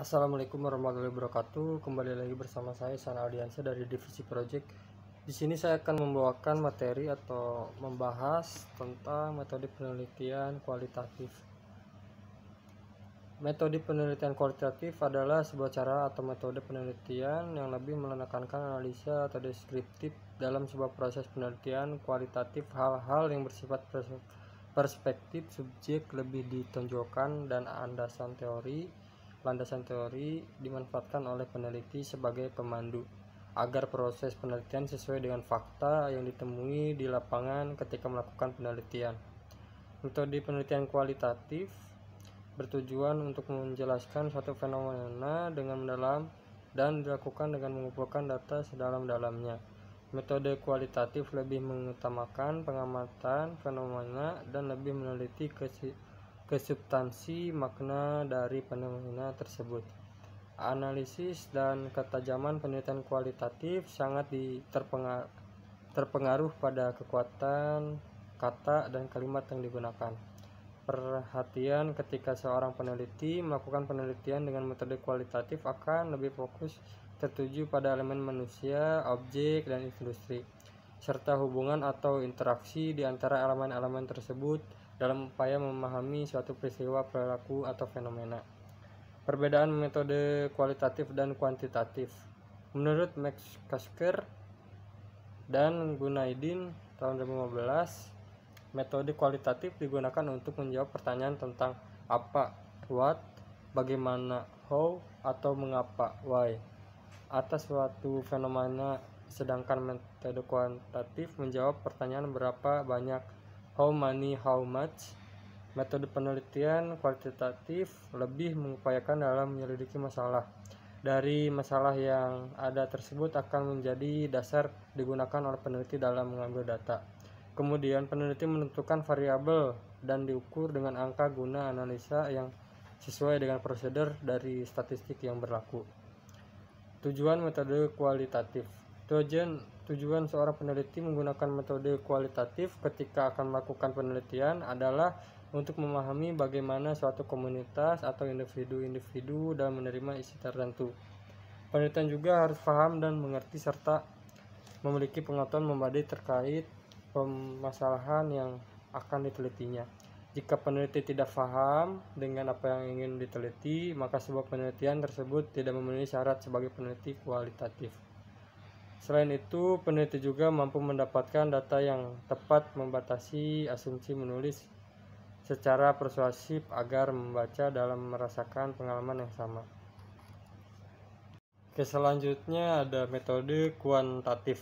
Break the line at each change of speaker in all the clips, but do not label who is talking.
Assalamualaikum warahmatullahi wabarakatuh. Kembali lagi bersama saya Sana Aldiansa dari Divisi Project. Di sini saya akan membawakan materi atau membahas tentang metode penelitian kualitatif. Metode penelitian kualitatif adalah sebuah cara atau metode penelitian yang lebih menekankan analisa atau deskriptif dalam sebuah proses penelitian kualitatif hal-hal yang bersifat perspektif subjek lebih ditonjolkan dan andasan teori landasan teori dimanfaatkan oleh peneliti sebagai pemandu agar proses penelitian sesuai dengan fakta yang ditemui di lapangan ketika melakukan penelitian. Metode penelitian kualitatif bertujuan untuk menjelaskan suatu fenomena dengan mendalam dan dilakukan dengan mengumpulkan data sedalam-dalamnya. Metode kualitatif lebih mengutamakan pengamatan fenomena dan lebih meneliti substansi makna dari fenomena tersebut. Analisis dan ketajaman penelitian kualitatif sangat terpengaruh pada kekuatan kata dan kalimat yang digunakan. Perhatian ketika seorang peneliti melakukan penelitian dengan metode kualitatif akan lebih fokus tertuju pada elemen manusia, objek, dan industri serta hubungan atau interaksi di antara elemen-elemen tersebut dalam upaya memahami suatu peristiwa perilaku atau fenomena. Perbedaan metode kualitatif dan kuantitatif. Menurut Max Kasker dan Gunaidin tahun 2015, metode kualitatif digunakan untuk menjawab pertanyaan tentang apa, what, bagaimana, how, atau mengapa, why, atas suatu fenomena sedangkan Metode kuantitatif menjawab pertanyaan berapa banyak how many how much. Metode penelitian kualitatif lebih mengupayakan dalam menyelidiki masalah. Dari masalah yang ada tersebut akan menjadi dasar digunakan oleh peneliti dalam mengambil data. Kemudian peneliti menentukan variabel dan diukur dengan angka guna analisa yang sesuai dengan prosedur dari statistik yang berlaku. Tujuan metode kualitatif Tujuan, tujuan seorang peneliti menggunakan metode kualitatif ketika akan melakukan penelitian adalah untuk memahami bagaimana suatu komunitas atau individu-individu dalam menerima isi tertentu. Penelitian juga harus paham dan mengerti serta memiliki pengetahuan memadai terkait permasalahan yang akan ditelitinya. Jika peneliti tidak paham dengan apa yang ingin diteliti, maka sebuah penelitian tersebut tidak memenuhi syarat sebagai peneliti kualitatif. Selain itu, peneliti juga mampu mendapatkan data yang tepat membatasi asumsi menulis secara persuasif agar membaca dalam merasakan pengalaman yang sama. Oke, selanjutnya ada metode kuantitatif.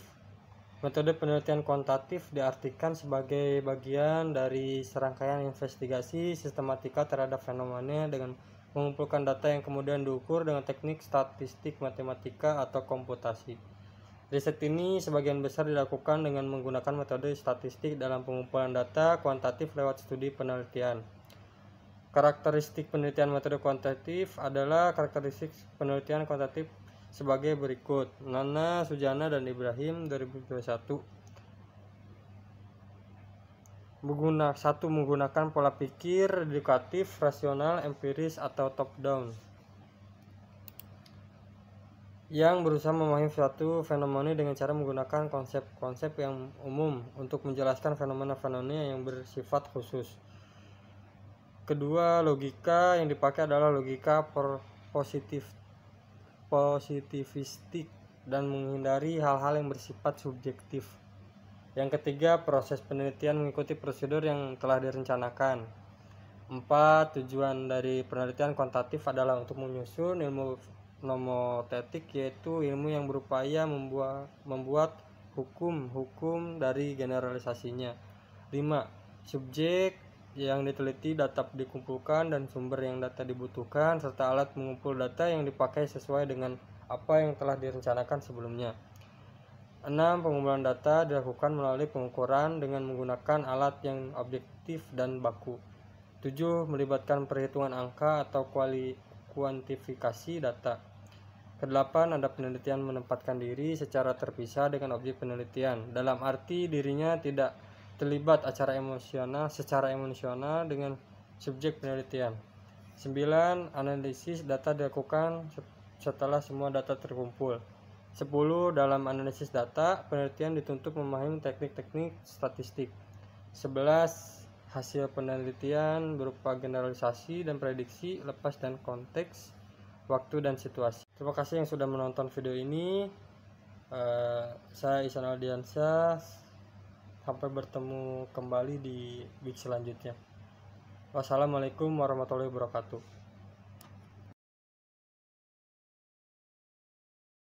Metode penelitian kuantitatif diartikan sebagai bagian dari serangkaian investigasi sistematika terhadap fenomena dengan mengumpulkan data yang kemudian diukur dengan teknik statistik matematika atau komputasi. Riset ini sebagian besar dilakukan dengan menggunakan metode statistik dalam pengumpulan data kuantitatif lewat studi penelitian. Karakteristik penelitian metode kuantitatif adalah karakteristik penelitian kuantitatif sebagai berikut. Nana Sujana dan Ibrahim 2021. menggunakan satu menggunakan pola pikir edukatif, rasional, empiris atau top down yang berusaha memahami suatu fenomena dengan cara menggunakan konsep-konsep yang umum untuk menjelaskan fenomena-fenomena yang bersifat khusus. Kedua, logika yang dipakai adalah logika positif positivistik dan menghindari hal-hal yang bersifat subjektif. Yang ketiga, proses penelitian mengikuti prosedur yang telah direncanakan. Empat, tujuan dari penelitian kuantitatif adalah untuk menyusun ilmu nomotetik yaitu ilmu yang berupaya membuat membuat hukum-hukum dari generalisasinya. 5. Subjek yang diteliti, data dikumpulkan dan sumber yang data dibutuhkan serta alat mengumpul data yang dipakai sesuai dengan apa yang telah direncanakan sebelumnya. 6. Pengumpulan data dilakukan melalui pengukuran dengan menggunakan alat yang objektif dan baku. 7. Melibatkan perhitungan angka atau kuali kuantifikasi data. Kedelapan, ada penelitian menempatkan diri secara terpisah dengan objek penelitian. Dalam arti dirinya tidak terlibat acara emosional secara emosional dengan subjek penelitian. sembilan Analisis data dilakukan setelah semua data terkumpul. sepuluh Dalam analisis data, penelitian dituntut memahami teknik-teknik statistik. sebelas Hasil penelitian berupa generalisasi dan prediksi lepas dan konteks, waktu dan situasi. Terima kasih yang sudah menonton video ini. Uh, saya Isan Aldiansyah. Sampai bertemu kembali di week selanjutnya. Wassalamualaikum warahmatullahi wabarakatuh.